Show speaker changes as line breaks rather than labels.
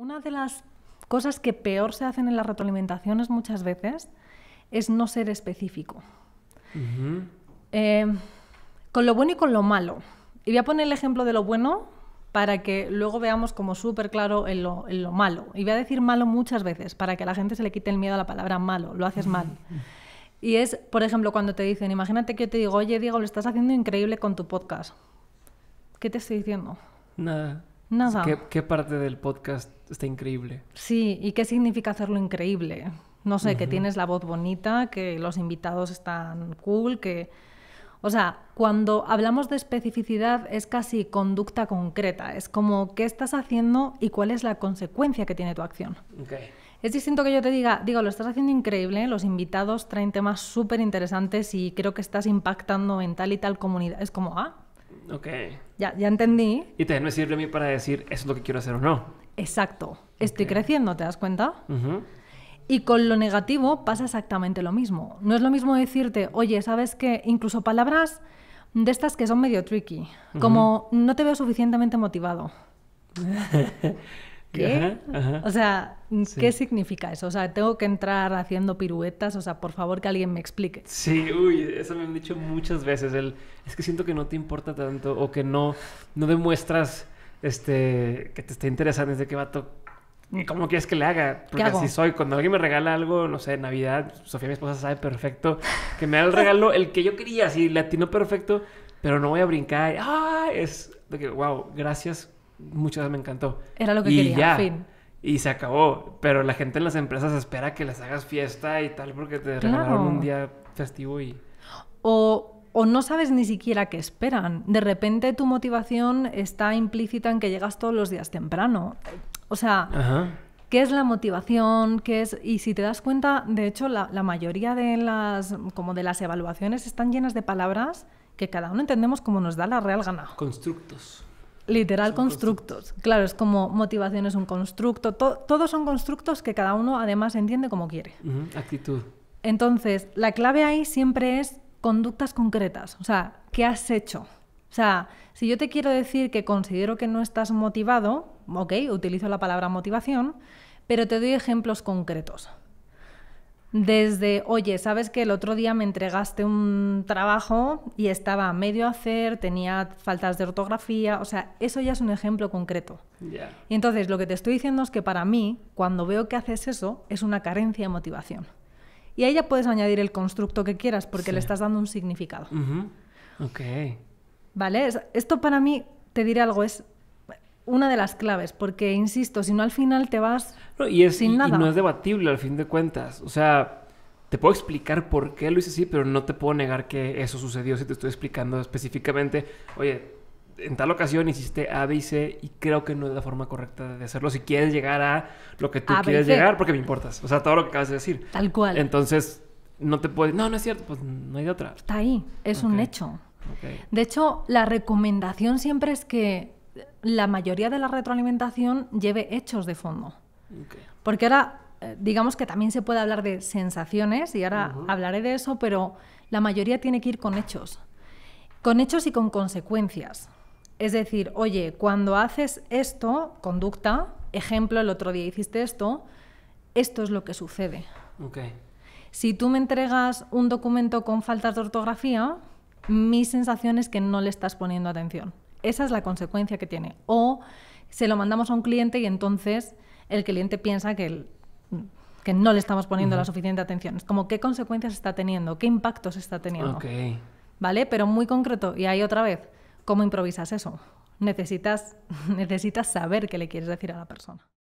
Una de las cosas que peor se hacen en las retroalimentaciones muchas veces es no ser específico. Eh, con lo bueno y con lo malo. Y voy a poner el ejemplo de lo bueno para que luego veamos como súper claro en lo, en lo, malo. Y voy a decir malo muchas veces para que a la gente se le quite el miedo a la palabra malo, lo haces mal. Y es, por ejemplo, cuando te dicen, imagínate que yo te digo, oye Diego, lo estás haciendo increíble con tu podcast. ¿Qué te estoy diciendo? Nada. Nada.
¿Qué, parte del podcast está increíble?
Sí, ¿y qué significa hacerlo increíble? No sé, que tienes la voz bonita, que los invitados están cool, que... O sea, cuando hablamos de especificidad es casi conducta concreta, es como qué estás haciendo y cuál es la consecuencia que tiene tu acción. Okay. Es distinto que yo te diga, digo, lo estás haciendo increíble, los invitados traen temas súper interesantes y creo que estás impactando en tal y tal comunidad. Es como, ah, Ok. Ya, ya entendí.
Y también me sirve a mí para decir, eso es lo que quiero hacer o no.
Exacto. Estoy creciendo, ¿te das cuenta? Y con lo negativo pasa exactamente lo mismo. No es lo mismo decirte, oye, sabes que incluso palabras de estas que son medio tricky, como no te veo suficientemente motivado. ¿qué? O sea, ¿qué significa eso? O sea, tengo que entrar haciendo piruetas, o sea, por favor que alguien me explique.
Sí, uy, eso me han dicho muchas veces, es que siento que no te importa tanto o que no, no demuestras este, que te esté interesando desde que vato. ¿Cómo quieres que le haga? Porque así soy. Cuando alguien me regala algo, no sé, Navidad, Sofía, mi esposa, sabe perfecto que me da el regalo, el que yo quería, así, latino perfecto, pero no voy a brincar. ¡Ah! Es de que, wow, gracias muchas me encantó. Era lo que y quería, ya. fin. Y se acabó. Pero la gente en las empresas espera que les hagas fiesta y tal porque te regalaron un día festivo y...
O, no sabes ni siquiera qué esperan. De repente tu motivación está implícita en que llegas todos los días temprano. O sea... qué es la motivación, qué es... Y si te das cuenta, de hecho, la, mayoría de las, como de las evaluaciones están llenas de palabras que cada uno entendemos como nos da la real gana.
Constructos.
Literal, constructos. Claro, es como motivación es un constructo. todos son constructos que cada uno además entiende como quiere. Actitud. Entonces, la clave ahí siempre es conductas concretas. O sea, ¿qué has hecho? O sea, si yo te quiero decir que considero que no estás motivado, ok, utilizo la palabra motivación, pero te doy ejemplos concretos. Desde, oye, sabes que el otro día me entregaste un trabajo y estaba a medio hacer, tenía faltas de ortografía, o sea, eso ya es un ejemplo concreto. Y entonces lo que te estoy diciendo es que para mí, cuando veo que haces eso, es una carencia de motivación. Y ahí ya puedes añadir el constructo que quieras porque le estás dando un significado. Ok. Vale, esto para mí, te diré algo, es una de las claves, porque insisto, si no al final te vas y sin nada. Y no es
debatible al fin de cuentas. O sea, te puedo explicar por qué lo hice así, pero no te puedo negar que eso sucedió si te estoy explicando específicamente, oye, en tal ocasión hiciste A, B y C y creo que no es la forma correcta de hacerlo si quieres llegar a lo que tú quieres llegar, porque me importas. O sea, todo lo que acabas de decir. Tal cual. Entonces, no te puedes... No, no es cierto, pues no hay de otra. Está
ahí, es un hecho. De hecho, la recomendación siempre es que la mayoría de la retroalimentación lleve hechos de fondo. Porque ahora, eh, digamos que también se puede hablar de sensaciones, y ahora hablaré de eso, pero la mayoría tiene que ir con hechos. Con hechos y con consecuencias. Es decir, oye, cuando haces esto, conducta, ejemplo, el otro día hiciste esto, esto es lo que sucede. Si tú me entregas un documento con faltas de ortografía, mi sensación es que no le estás poniendo atención. Esa es la consecuencia que tiene. O se lo mandamos a un cliente y entonces el cliente piensa que, que no le estamos poniendo la suficiente atención. Es como qué consecuencias está teniendo, qué impactos está teniendo. ¿Vale? Pero muy concreto. Y ahí otra vez, ¿cómo improvisas eso? Necesitas, necesitas saber qué le quieres decir a la persona.